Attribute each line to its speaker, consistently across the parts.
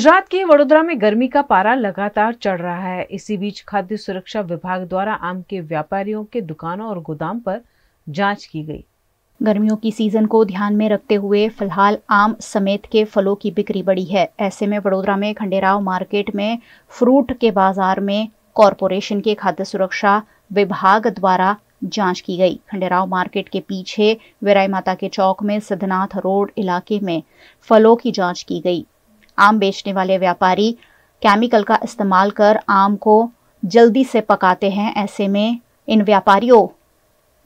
Speaker 1: गुजरात के वडोदरा में गर्मी का पारा लगातार चढ़ रहा है इसी बीच खाद्य सुरक्षा विभाग द्वारा आम के व्यापारियों के दुकानों और गोदाम पर जांच की गई
Speaker 2: गर्मियों की सीजन को ध्यान में रखते हुए फिलहाल आम समेत के फलों की बिक्री बढ़ी है ऐसे में वडोदरा में खंडेराव मार्केट में फ्रूट के बाजार में कॉरपोरेशन के खाद्य सुरक्षा विभाग द्वारा जांच की गई खंडेराव मार्केट के पीछे वेराई माता के चौक में सिद्धनाथ रोड इलाके में फलों की जांच की गई आम बेचने वाले व्यापारी केमिकल का इस्तेमाल कर आम को जल्दी से पकाते हैं ऐसे में इन व्यापारियों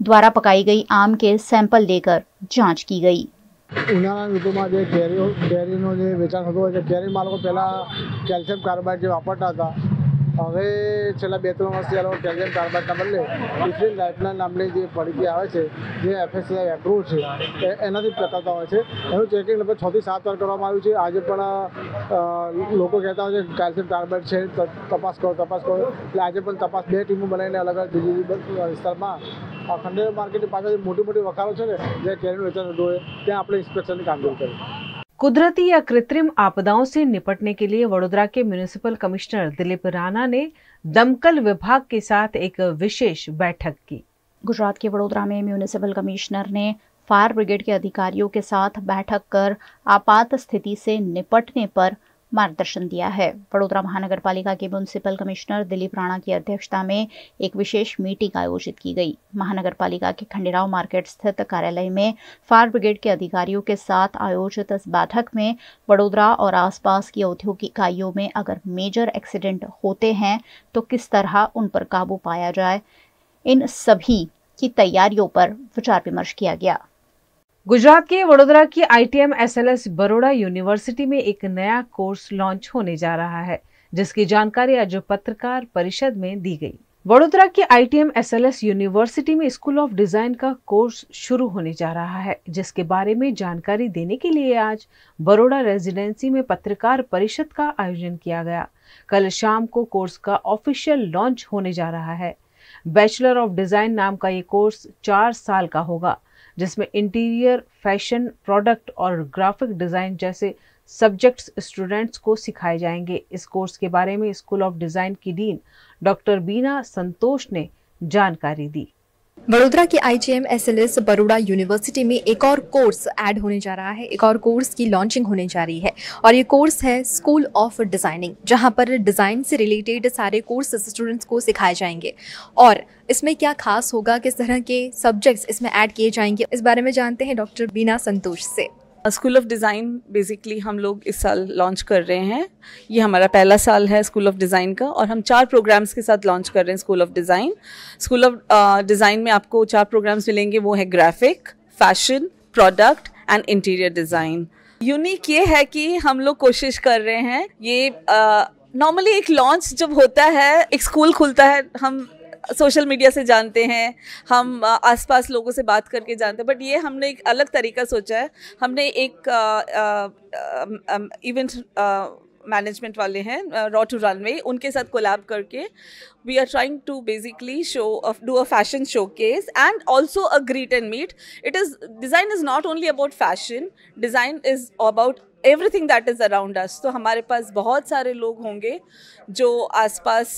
Speaker 2: द्वारा पकाई गई आम के सैंपल लेकर जांच की गई
Speaker 3: ઉનાળા ઋતુમાં જે કેરીઓ કેરીનો જે વેચાણ હોય છે કેરી માલ પહેલાં કેલ્શિયમ કાર્બાઇડ જે વાપરતા હતા હવે છેલ્લા બે ત્રણ વર્ષથી આ લોકો ટેલિયન બદલે ડિફરન્ટ લાઇફના નામની જે ફરીથી આવે છે જે એફએસઆઈ એપ્રુવ છે એનાથી પ્રકારતા હોય છે એનું ચેકિંગ લગભગ છથી સાત વાર કરવામાં આવ્યું છે આજે પણ લોકો કહેતા હોય છે કેલ્શિયમ કાર્બેટ છે તપાસ કરો તપાસ કરો એટલે આજે પણ તપાસ બે ટીમો બનાવીને અલગ અલગ બીજી વિસ્તારમાં આ ખંડેર માર્કેટની પાછળ મોટી મોટી વખારો છે ને જે કેરીનું વેચાણ થતું હોય ત્યાં આપણે ઇન્સ્પેક્શનની કામગીરી કરીએ
Speaker 1: कुदरती या कृत्रिम आपदाओं से निपटने के लिए वडोदरा के म्यूनिसिपल कमिश्नर दिलीप राणा ने दमकल विभाग के साथ एक विशेष बैठक की
Speaker 2: गुजरात के वडोदरा में म्यूनिसिपल कमिश्नर ने फायर ब्रिगेड के अधिकारियों के साथ बैठक कर आपात स्थिति से निपटने पर मार्गदर्शन दिया है वडोदरा महानगर पालिका के म्यूनिस्पल कमिश्नर दिलीप राणा की अध्यक्षता में एक विशेष मीटिंग आयोजित की गई महानगर पालिका के खंडेराव मार्केट स्थित कार्यालय में फायर ब्रिगेड के अधिकारियों के साथ आयोजित इस बैठक में वडोदरा और आसपास की औद्योगिक इकाइयों में अगर मेजर एक्सीडेंट होते हैं तो किस तरह उन पर काबू पाया जाए इन सभी की तैयारियों पर विचार विमर्श किया गया गुजरात के वडोदरा की आईटीएम एसएलएस बड़ोड़ा यूनिवर्सिटी में एक नया कोर्स
Speaker 1: लॉन्च होने जा रहा है जिसकी जानकारी आज पत्रकार परिषद में दी गई वडोदरा की आईटीएम एसएलएस यूनिवर्सिटी में स्कूल ऑफ डिजाइन का कोर्स शुरू होने जा रहा है जिसके बारे में जानकारी देने के लिए आज बड़ोड़ा रेजिडेंसी में पत्रकार परिषद का आयोजन किया गया कल शाम को कोर्स का ऑफिशियल लॉन्च होने जा रहा है बैचलर ऑफ डिजाइन नाम का ये कोर्स चार साल का होगा जिसमें इंटीरियर फैशन प्रोडक्ट और ग्राफिक डिज़ाइन जैसे सब्जेक्ट्स स्टूडेंट्स को सिखाए जाएंगे इस कोर्स के बारे में स्कूल ऑफ डिज़ाइन की डीन डॉक्टर बीना संतोष ने जानकारी दी
Speaker 2: बड़ोदरा के आई जी बड़ोड़ा यूनिवर्सिटी में एक और कोर्स ऐड होने जा रहा है एक और कोर्स की लॉन्चिंग होने जा रही है और ये कोर्स है स्कूल ऑफ डिज़ाइनिंग जहाँ पर डिज़ाइन से रिलेटेड सारे कोर्स स्टूडेंट्स को सिखाए जाएंगे और इसमें क्या खास होगा किस तरह के सब्जेक्ट्स इसमें ऐड किए जाएंगे इस बारे में जानते हैं डॉक्टर बीना संतोष से
Speaker 4: स्कूल ऑफ डिज़ाइन बेसिकली हम लोग इस साल लॉन्च कर रहे हैं ये हमारा पहला साल है स्कूल ऑफ डिज़ाइन का और हम चार प्रोग्राम्स के साथ लॉन्च कर रहे हैं school of design school of design में आपको चार प्रोग्राम्स मिलेंगे वो है graphic fashion product and interior design unique ये है कि हम लोग कोशिश कर रहे हैं ये नॉर्मली uh, एक लॉन्च जब होता है एक स्कूल खुलता है हम सोशल मीडिया से जानते हैं हम आसपास लोगों से बात करके जानते हैं बट ये हमने एक अलग तरीका सोचा है हमने एक इवेंट मैनेजमेंट वाले हैं रॉ टू रनवे उनके साथ कोलैब करके we are trying to basically show do a fashion showcase and also a greet and meet it is design is not only about fashion design is about everything that is around us तो हमारे पास बहुत सारे लोग होंगे जो आसपास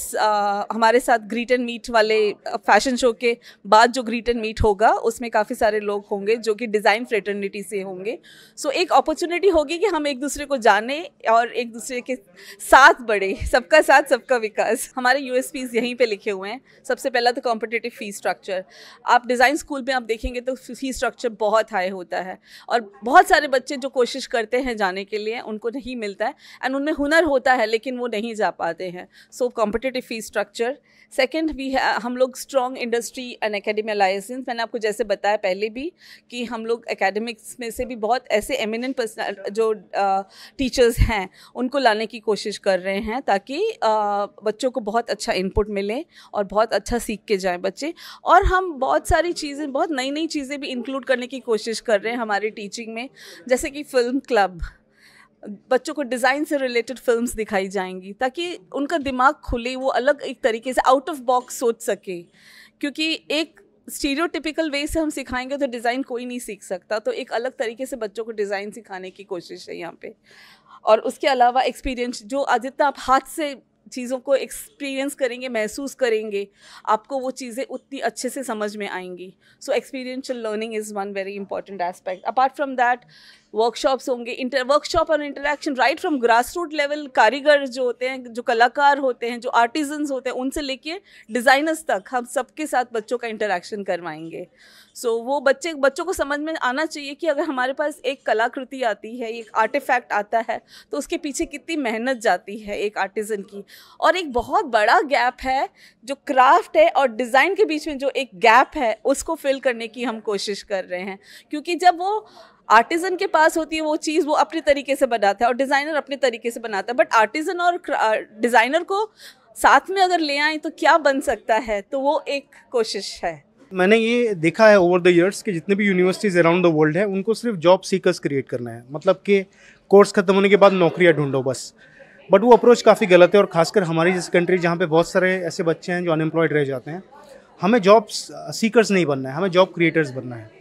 Speaker 4: हमारे साथ ग्रीट एंड मीट वाले फैशन शो के बाद जो ग्रीट एंड मीट होगा उसमें काफ़ी सारे लोग होंगे जो कि डिज़ाइन फ्रेटर्निटी से होंगे सो so, एक अपॉर्चुनिटी होगी कि हम एक दूसरे को जाने और एक दूसरे के साथ बढ़े सबका साथ सबका विकास हमारे यू यहीं पर लिखे हुए हैं सबसे पहला तो कॉम्पिटेटिव फ़ी स्ट्रक्चर आप डिज़ाइन स्कूल में आप देखेंगे तो फ़ी स्ट्रक्चर बहुत हाई होता है और बहुत सारे बच्चे जो कोशिश करते हैं जाने जाने के लिए उनको नहीं मिलता है एंड उनमें हुनर होता है लेकिन वो नहीं जा पाते हैं so competitive fee structure second भी है हम लोग strong industry and academy alliances मैंने आपको जैसे बताया पहले भी कि हम लोग एकेडमिक्स में से भी बहुत ऐसे एमिनेंट जो टीचर्स हैं उनको लाने की कोशिश कर रहे हैं ताकि बच्चों को बहुत अच्छा इनपुट मिले और बहुत अच्छा सीख के जाएं बच्चे और हम बहुत सारी चीज़ें बहुत नई नई चीज़ें भी इंक्लूड करने की कोशिश कर रहे हैं हमारे टीचिंग में जैसे कि फिल्म क्लब बच्चों को डिज़ाइन से रिलेटेड फिल्म्स दिखाई जाएंगी ताकि उनका दिमाग खुले वो अलग एक तरीके से आउट ऑफ बॉक्स सोच सके क्योंकि एक स्टीरियोटिपिकल वे से हम सिखाएंगे तो डिज़ाइन कोई नहीं सीख सकता तो एक अलग तरीके से बच्चों को डिज़ाइन सिखाने की कोशिश है यहाँ पे और उसके अलावा एक्सपीरियंस जो जितना आप हाथ से चीज़ों को एक्सपीरियंस करेंगे महसूस करेंगे आपको वो चीज़ें उतनी अच्छे से समझ में आएंगी so experiential learning is one very important aspect apart from that workshops होंगे इंटर वर्कशॉप और interaction right from grass root level कारीगर जो होते हैं जो कलाकार होते हैं जो आर्टिजन्स होते हैं उनसे लेके डिज़ाइनर्स तक हम सबके साथ बच्चों का इंटरेक्शन करवाएंगे सो so, वो बच्चे बच्चों को समझ में आना चाहिए कि अगर हमारे पास एक कलाकृति आती है एक आर्टिफैक्ट आता है तो उसके पीछे कितनी मेहनत जाती है एक आर्टिज़न की और एक बहुत बड़ा गैप है जो क्राफ्ट है और डिज़ाइन के बीच में जो एक गैप है उसको फिल करने की हम कोशिश कर रहे हैं क्योंकि जब वो आर्टिजन के पास होती है वो चीज़ वो अपने तरीके से बनाता है और डिज़ाइनर अपने तरीके से बनाता है बट आर्टिजन और डिज़ाइनर को साथ में अगर ले आए तो क्या बन सकता है तो वो एक कोशिश है
Speaker 3: मैंने ये देखा है ओवर द इयर्स कि जितने भी यूनिवर्सिटीज़ अराउंड द वर्ल्ड है उनको सिर्फ जॉब सीकर्स क्रिएट करना है मतलब कि कोर्स ख़त्म होने के बाद नौकरियाँ ढूंढो बस बट वो अप्रोच काफ़ी गलत है और खासकर हमारी जिस कंट्री जहाँ पे बहुत सारे ऐसे बच्चे हैं जो अनएम्प्लॉयड रह जाते हैं हमें जॉब सीकर्स नहीं बनना है हमें जॉब क्रिएटर्स बनना है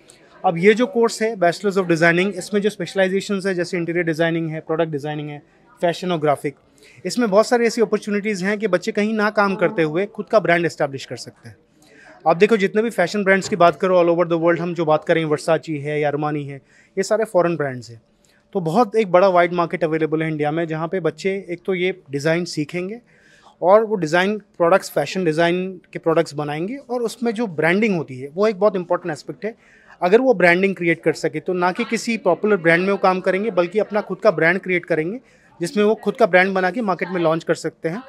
Speaker 3: अब ये जो कोर्स है बैचलर्स ऑफ डिज़ाइनिंग इसमें जो स्पेशलाइजेशन है जैसे इंटीरियर डिज़ाइनिंग है प्रोडक्ट डिज़ाइनिंग है फैशन और ग्राफिक इसमें बहुत सारी ऐसी अपॉर्चुनिटीज़ हैं कि बच्चे कहीं ना काम करते हुए खुद का ब्रांड इस्टेब्लिश कर सकते हैं आप देखो जितने भी फैशन ब्रांड्स की बात करो ऑल ओवर द वर्ल्ड हम जो बात करें वर्साची है या अरमानी है ये सारे फॉरेन ब्रांड्स हैं तो बहुत एक बड़ा वाइड मार्केट अवेलेबल है इंडिया में जहाँ पे बच्चे एक तो ये डिज़ाइन सीखेंगे और वो डिज़ाइन प्रोडक्ट्स फैशन डिज़ाइन के प्रोडक्ट्स बनाएंगे और उसमें जो ब्रांडिंग होती है वो एक बहुत इंपॉर्टेंट एस्पेक्ट है अगर वो ब्रांडिंग क्रिएट कर सके तो ना कि किसी पॉपुलर ब्रांड में वो काम करेंगे बल्कि अपना खुद का ब्रांड क्रिएट करेंगे जिसमें वो खुद का ब्रांड बना के मार्केट में लॉन्च कर सकते हैं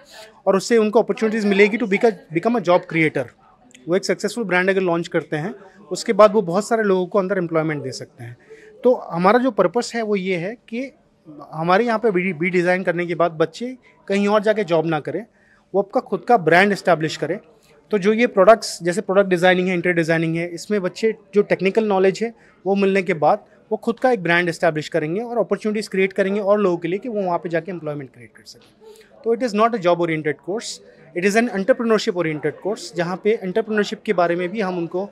Speaker 3: और उससे उनको अपॉर्चुनिटीज़ मिलेगी to become a job creator वो एक सक्सेसफुल ब्रांड अगर लॉन्च करते हैं उसके बाद वो बहुत सारे लोगों को अंदर एम्प्लॉयमेंट दे सकते हैं तो हमारा जो पर्पस है वो ये है कि हमारे यहाँ पे बी डिज़ाइन करने के बाद बच्चे कहीं और जाके जॉब ना करें वो आपका खुद का ब्रांड इस्टेब्लिश करें तो जो ये प्रोडक्ट्स जैसे प्रोडक्ट डिज़ाइनिंग है इंटर डिज़ाइनिंग है इसमें बच्चे जो टेक्निकल नॉलेज है वो मिलने के बाद वो खुद का एक ब्रांड इस्टेब्लिश करेंगे और अपॉर्चुनिटीज़ क्रिएट करेंगे और लोगों के लिए कि वो वहाँ पे जाके एम्प्लॉयमेंट क्रिएट कर सकें तो it is not a job oriented course it is an entrepreneurship oriented course जहाँ पे एंटरप्रेन्योरशिप के बारे में भी हम उनको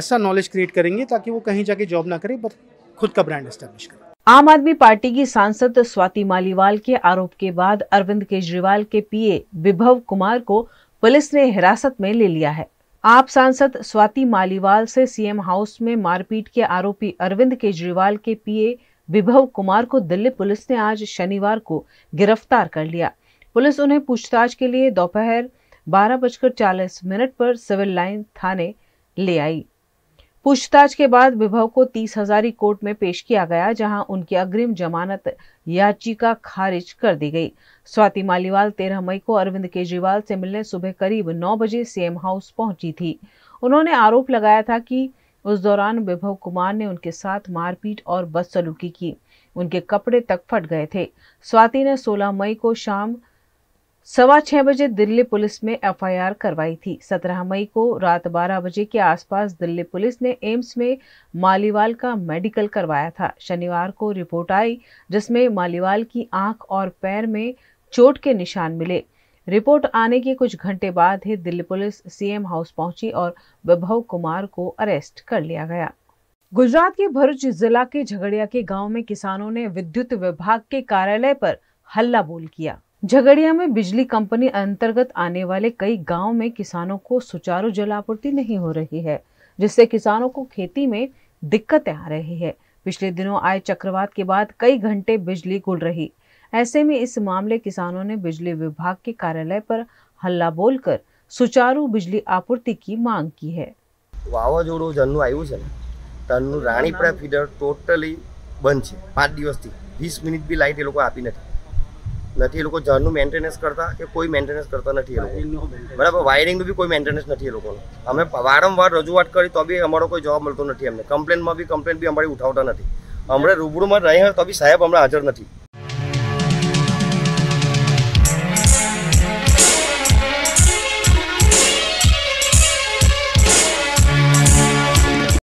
Speaker 3: ऐसा नॉलेज क्रिएट करेंगे ताकि वो कहीं जाके जॉब ना करें बट खुद का ब्रांड इस्टेब्लिश करें
Speaker 1: आम आदमी पार्टी की सांसद स्वाति मालीवाल के आरोप के बाद अरविंद केजरीवाल के पीए विभव कुमार को पुलिस ने हिरासत में ले लिया है आप सांसद स्वाति मालीवाल से सीएम हाउस में मारपीट के आरोपी अरविंद केजरीवाल के पीए विभव कुमार को दिल्ली पुलिस ने आज शनिवार को गिरफ्तार कर लिया पुलिस उन्हें पूछताछ के लिए दोपहर बारह बजकर चालीस मिनट पर सिविल लाइन थाने ले आई पूछताछ के बाद विभव को तीस हजारी कोर्ट में पेश किया गया जहां उनकी अग्रिम जमानत याचिका खारिज कर दी गई स्वाति मालीवाल तेरह मई को अरविंद केजरीवाल से मिलने सुबह करीब नौ बजे सीएम हाउस पहुंची थी उन्होंने आरोप लगाया था कि उस दौरान विभव कुमार ने उनके साथ मारपीट और बदसलूकी की उनके कपड़े तक फट गए थे स्वाति ने 16 मई को शाम सवा छह बजे दिल्ली पुलिस में एफआईआर करवाई थी सत्रह मई को रात बारह बजे के आसपास दिल्ली पुलिस ने एम्स में मालीवाल का मेडिकल करवाया था शनिवार को रिपोर्ट आई जिसमें मालीवाल की आंख और पैर में चोट के निशान मिले रिपोर्ट आने के कुछ घंटे बाद ही दिल्ली पुलिस सीएम हाउस पहुंची और वैभव कुमार को अरेस्ट कर लिया गया गुजरात के भरूच जिला के झगड़िया के गांव में किसानों ने विद्युत विभाग के कार्यालय पर हल्ला बोल किया झगड़िया में बिजली कंपनी अंतर्गत आने वाले कई गांव में किसानों को सुचारू जल आपूर्ति नहीं हो रही है जिससे किसानों को खेती में दिक्कतें आ रही है पिछले दिनों आए चक्रवात के बाद कई घंटे बिजली गुल रही ऐसे में इस मामले किसानों ने बिजली विभाग के कार्यालय पर हल्ला बोलकर सुचारू बिजली आपूर्ति की मांग की है
Speaker 3: વાવાઝોડું જનનું આવ્યું છે ને તનનું રાણીપુરા ફીડર ટોટલી બંધ છે नहीं નથી એ લોકો ઝાડનું મેન્ટેનન્સ કરતા કે કોઈ મેન્ટેનન્સ કરતા નથી એ લોકો બરાબર વાયરિંગનું બી કોઈ મેન્ટેનન્સ નથી એ લોકોનું અમે વારંવાર રજૂઆત કરી તો બી અમારો કોઈ જવાબ મળતો નથી અમને કમ્પ્લેનમાં બી કમ્પ્લેન બી અમારી ઉઠાવતા નથી હમણાં રૂબરૂમાં રહી હોય તો બી સાહેબ હમણાં હાજર નથી